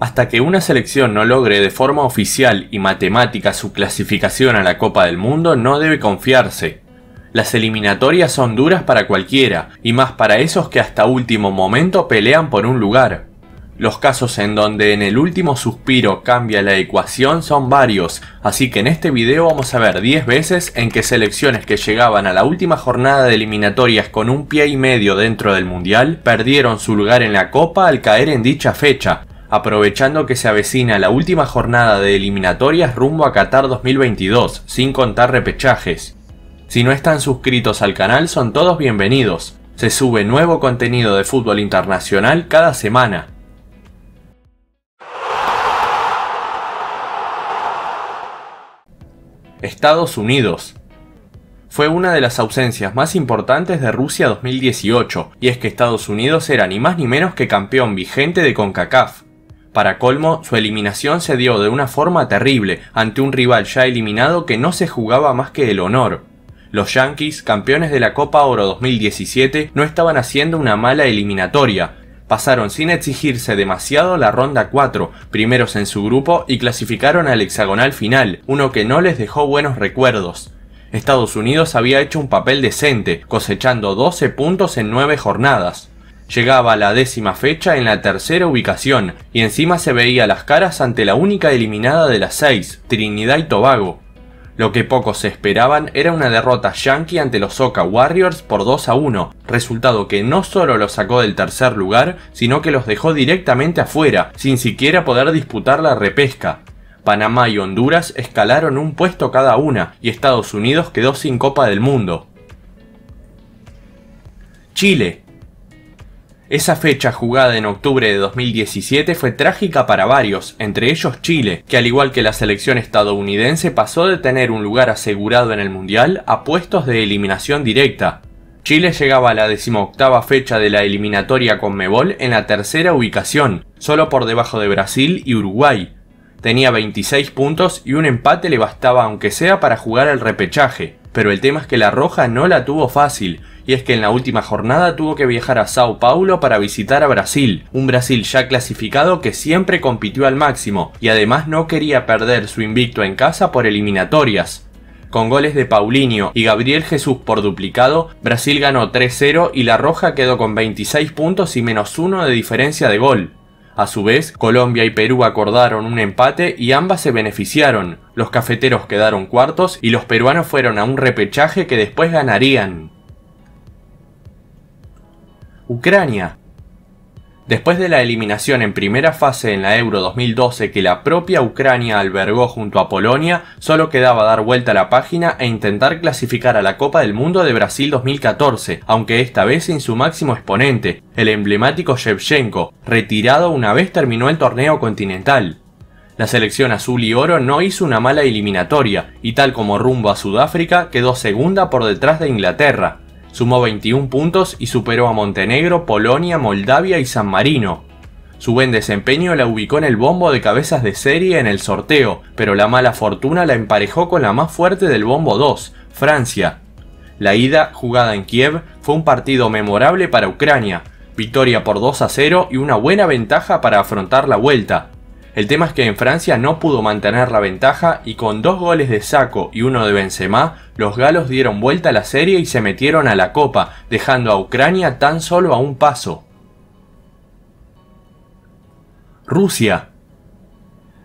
Hasta que una selección no logre de forma oficial y matemática su clasificación a la Copa del Mundo, no debe confiarse. Las eliminatorias son duras para cualquiera, y más para esos que hasta último momento pelean por un lugar. Los casos en donde en el último suspiro cambia la ecuación son varios, así que en este video vamos a ver 10 veces en que selecciones que llegaban a la última jornada de eliminatorias con un pie y medio dentro del mundial perdieron su lugar en la copa al caer en dicha fecha, aprovechando que se avecina la última jornada de eliminatorias rumbo a Qatar 2022, sin contar repechajes. Si no están suscritos al canal son todos bienvenidos, se sube nuevo contenido de fútbol internacional cada semana. Estados Unidos fue una de las ausencias más importantes de Rusia 2018, y es que Estados Unidos era ni más ni menos que campeón vigente de CONCACAF, para colmo, su eliminación se dio de una forma terrible ante un rival ya eliminado que no se jugaba más que el honor. Los Yankees, campeones de la Copa Oro 2017, no estaban haciendo una mala eliminatoria. Pasaron sin exigirse demasiado la ronda 4, primeros en su grupo y clasificaron al hexagonal final, uno que no les dejó buenos recuerdos. Estados Unidos había hecho un papel decente, cosechando 12 puntos en 9 jornadas. Llegaba a la décima fecha en la tercera ubicación y encima se veía las caras ante la única eliminada de las seis, Trinidad y Tobago. Lo que pocos esperaban era una derrota yankee ante los Soca Warriors por 2 a 1, resultado que no solo los sacó del tercer lugar, sino que los dejó directamente afuera, sin siquiera poder disputar la repesca. Panamá y Honduras escalaron un puesto cada una y Estados Unidos quedó sin Copa del Mundo. Chile, esa fecha jugada en octubre de 2017 fue trágica para varios, entre ellos Chile, que al igual que la selección estadounidense pasó de tener un lugar asegurado en el Mundial a puestos de eliminación directa. Chile llegaba a la decimoctava fecha de la eliminatoria con Mebol en la tercera ubicación, solo por debajo de Brasil y Uruguay. Tenía 26 puntos y un empate le bastaba aunque sea para jugar el repechaje, pero el tema es que la Roja no la tuvo fácil, y es que en la última jornada tuvo que viajar a Sao Paulo para visitar a Brasil, un Brasil ya clasificado que siempre compitió al máximo y además no quería perder su invicto en casa por eliminatorias. Con goles de Paulinho y Gabriel Jesús por duplicado, Brasil ganó 3-0 y La Roja quedó con 26 puntos y menos 1 de diferencia de gol. A su vez, Colombia y Perú acordaron un empate y ambas se beneficiaron. Los cafeteros quedaron cuartos y los peruanos fueron a un repechaje que después ganarían. Ucrania. Después de la eliminación en primera fase en la Euro 2012 que la propia Ucrania albergó junto a Polonia, solo quedaba dar vuelta a la página e intentar clasificar a la Copa del Mundo de Brasil 2014, aunque esta vez sin su máximo exponente, el emblemático Shevchenko, retirado una vez terminó el torneo continental. La selección azul y oro no hizo una mala eliminatoria y tal como rumbo a Sudáfrica quedó segunda por detrás de Inglaterra, Sumó 21 puntos y superó a Montenegro, Polonia, Moldavia y San Marino. Su buen desempeño la ubicó en el bombo de cabezas de serie en el sorteo, pero la mala fortuna la emparejó con la más fuerte del bombo 2, Francia. La ida, jugada en Kiev, fue un partido memorable para Ucrania, victoria por 2 a 0 y una buena ventaja para afrontar la vuelta. El tema es que en Francia no pudo mantener la ventaja y con dos goles de Saco y uno de Benzema, los galos dieron vuelta a la serie y se metieron a la Copa, dejando a Ucrania tan solo a un paso. Rusia.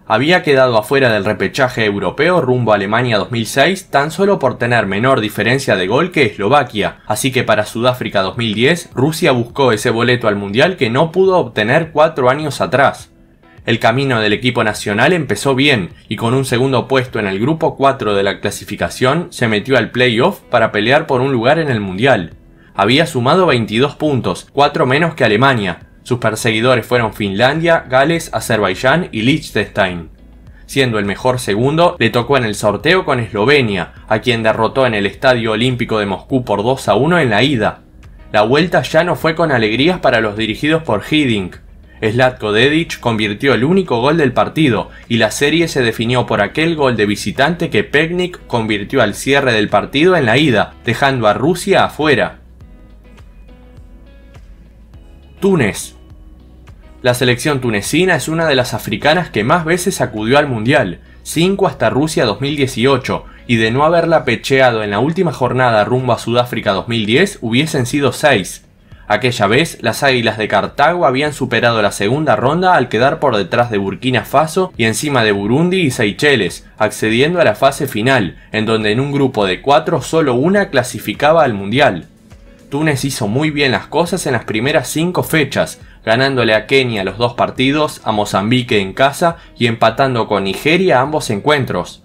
Había quedado afuera del repechaje europeo rumbo a Alemania 2006 tan solo por tener menor diferencia de gol que Eslovaquia, así que para Sudáfrica 2010 Rusia buscó ese boleto al Mundial que no pudo obtener cuatro años atrás. El camino del equipo nacional empezó bien y con un segundo puesto en el grupo 4 de la clasificación se metió al playoff para pelear por un lugar en el Mundial. Había sumado 22 puntos, 4 menos que Alemania. Sus perseguidores fueron Finlandia, Gales, Azerbaiyán y Liechtenstein. Siendo el mejor segundo, le tocó en el sorteo con Eslovenia, a quien derrotó en el Estadio Olímpico de Moscú por 2 a 1 en la ida. La vuelta ya no fue con alegrías para los dirigidos por Hiddink, Slatko Dedic convirtió el único gol del partido y la serie se definió por aquel gol de visitante que Peknik convirtió al cierre del partido en la ida, dejando a Rusia afuera. Túnez La selección tunecina es una de las africanas que más veces acudió al Mundial, 5 hasta Rusia 2018, y de no haberla pecheado en la última jornada rumbo a Sudáfrica 2010 hubiesen sido 6, Aquella vez, las Águilas de Cartago habían superado la segunda ronda al quedar por detrás de Burkina Faso y encima de Burundi y Seychelles, accediendo a la fase final, en donde en un grupo de cuatro solo una clasificaba al Mundial. Túnez hizo muy bien las cosas en las primeras cinco fechas, ganándole a Kenia los dos partidos, a Mozambique en casa y empatando con Nigeria ambos encuentros.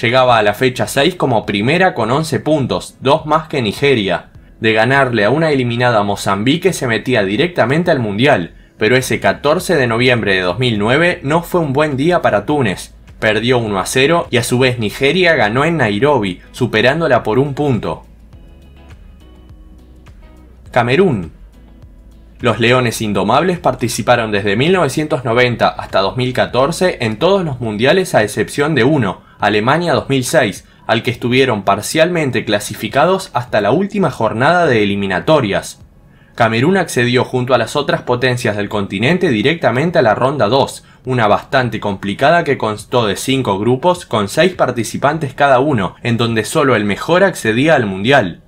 Llegaba a la fecha 6 como primera con 11 puntos, dos más que Nigeria de ganarle a una eliminada Mozambique se metía directamente al Mundial, pero ese 14 de noviembre de 2009 no fue un buen día para Túnez. Perdió 1 a 0 y a su vez Nigeria ganó en Nairobi, superándola por un punto. Camerún. Los Leones Indomables participaron desde 1990 hasta 2014 en todos los mundiales a excepción de uno, Alemania 2006, al que estuvieron parcialmente clasificados hasta la última jornada de eliminatorias. Camerún accedió junto a las otras potencias del continente directamente a la ronda 2, una bastante complicada que constó de 5 grupos con 6 participantes cada uno, en donde solo el mejor accedía al Mundial.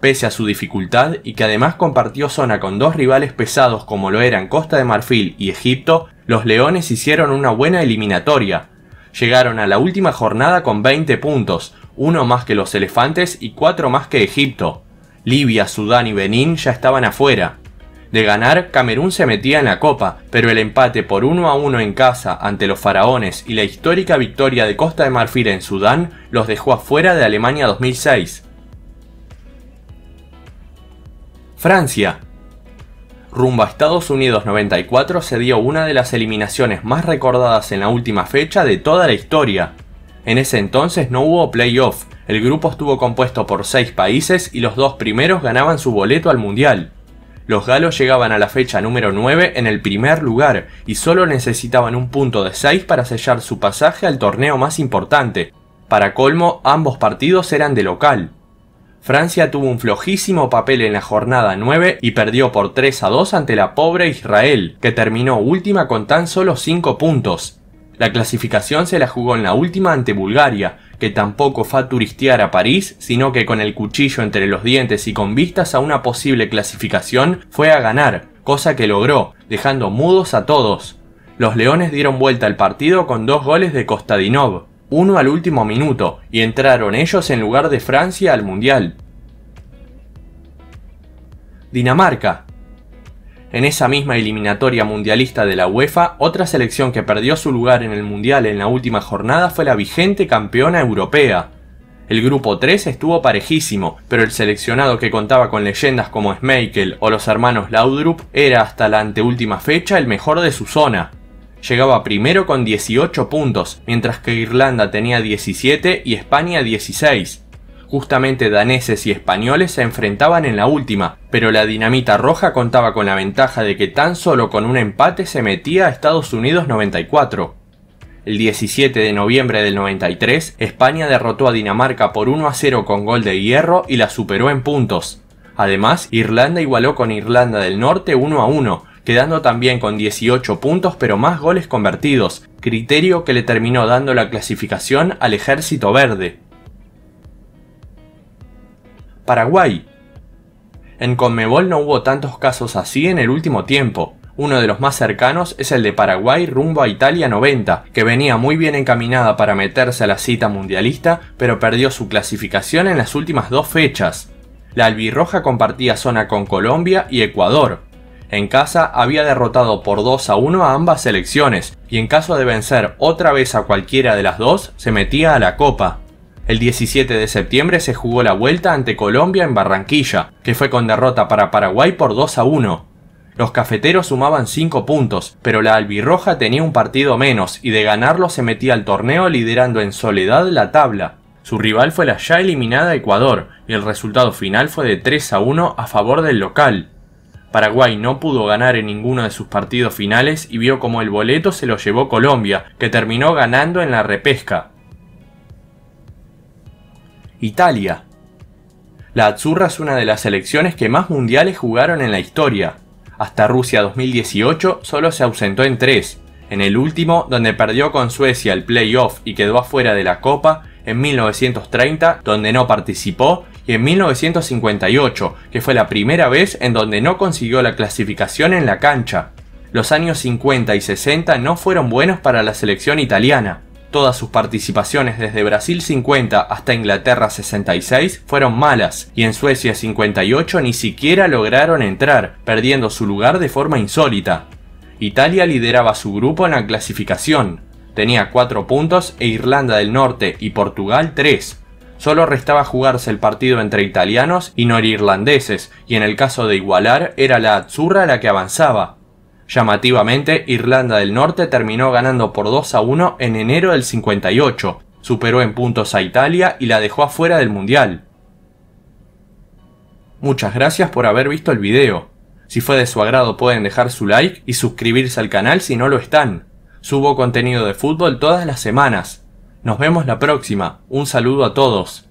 Pese a su dificultad y que además compartió zona con dos rivales pesados como lo eran Costa de Marfil y Egipto, los Leones hicieron una buena eliminatoria, llegaron a la última jornada con 20 puntos, uno más que los elefantes y cuatro más que Egipto. Libia, Sudán y Benín ya estaban afuera. De ganar, Camerún se metía en la copa, pero el empate por 1 a 1 en casa ante los faraones y la histórica victoria de Costa de Marfil en Sudán los dejó afuera de Alemania 2006. Francia, Rumbo a Estados Unidos 94 se dio una de las eliminaciones más recordadas en la última fecha de toda la historia. En ese entonces no hubo playoff, el grupo estuvo compuesto por 6 países y los dos primeros ganaban su boleto al Mundial. Los galos llegaban a la fecha número 9 en el primer lugar y solo necesitaban un punto de 6 para sellar su pasaje al torneo más importante. Para colmo, ambos partidos eran de local. Francia tuvo un flojísimo papel en la jornada 9 y perdió por 3 a 2 ante la pobre Israel, que terminó última con tan solo 5 puntos. La clasificación se la jugó en la última ante Bulgaria, que tampoco fue a turistear a París, sino que con el cuchillo entre los dientes y con vistas a una posible clasificación fue a ganar, cosa que logró, dejando mudos a todos. Los Leones dieron vuelta al partido con dos goles de Kostadinov uno al último minuto y entraron ellos en lugar de Francia al Mundial. Dinamarca. En esa misma eliminatoria mundialista de la UEFA, otra selección que perdió su lugar en el Mundial en la última jornada fue la vigente campeona europea. El grupo 3 estuvo parejísimo, pero el seleccionado que contaba con leyendas como Schmeichel o los hermanos Laudrup era hasta la anteúltima fecha el mejor de su zona llegaba primero con 18 puntos, mientras que Irlanda tenía 17 y España 16. Justamente daneses y españoles se enfrentaban en la última, pero la dinamita roja contaba con la ventaja de que tan solo con un empate se metía a Estados Unidos 94. El 17 de noviembre del 93, España derrotó a Dinamarca por 1 a 0 con gol de hierro y la superó en puntos. Además, Irlanda igualó con Irlanda del Norte 1 a 1, quedando también con 18 puntos pero más goles convertidos, criterio que le terminó dando la clasificación al Ejército Verde. Paraguay. En Conmebol no hubo tantos casos así en el último tiempo. Uno de los más cercanos es el de Paraguay rumbo a Italia 90, que venía muy bien encaminada para meterse a la cita mundialista, pero perdió su clasificación en las últimas dos fechas. La albirroja compartía zona con Colombia y Ecuador, en casa había derrotado por 2 a 1 a ambas selecciones y en caso de vencer otra vez a cualquiera de las dos se metía a la Copa. El 17 de septiembre se jugó la vuelta ante Colombia en Barranquilla, que fue con derrota para Paraguay por 2 a 1. Los cafeteros sumaban 5 puntos, pero la albirroja tenía un partido menos y de ganarlo se metía al torneo liderando en soledad la tabla. Su rival fue la ya eliminada Ecuador y el resultado final fue de 3 a 1 a favor del local. Paraguay no pudo ganar en ninguno de sus partidos finales y vio como el boleto se lo llevó Colombia, que terminó ganando en la repesca. Italia. La Azzurra es una de las selecciones que más mundiales jugaron en la historia. Hasta Rusia 2018 solo se ausentó en tres, en el último donde perdió con Suecia el playoff y quedó afuera de la Copa, en 1930 donde no participó en 1958, que fue la primera vez en donde no consiguió la clasificación en la cancha. Los años 50 y 60 no fueron buenos para la selección italiana. Todas sus participaciones desde Brasil 50 hasta Inglaterra 66 fueron malas, y en Suecia 58 ni siquiera lograron entrar, perdiendo su lugar de forma insólita. Italia lideraba su grupo en la clasificación, tenía 4 puntos e Irlanda del Norte y Portugal 3, Solo restaba jugarse el partido entre italianos y norirlandeses, y en el caso de igualar era la Azzurra la que avanzaba. Llamativamente, Irlanda del Norte terminó ganando por 2 a 1 en enero del 58, superó en puntos a Italia y la dejó afuera del Mundial. Muchas gracias por haber visto el video. Si fue de su agrado pueden dejar su like y suscribirse al canal si no lo están. Subo contenido de fútbol todas las semanas. Nos vemos la próxima. Un saludo a todos.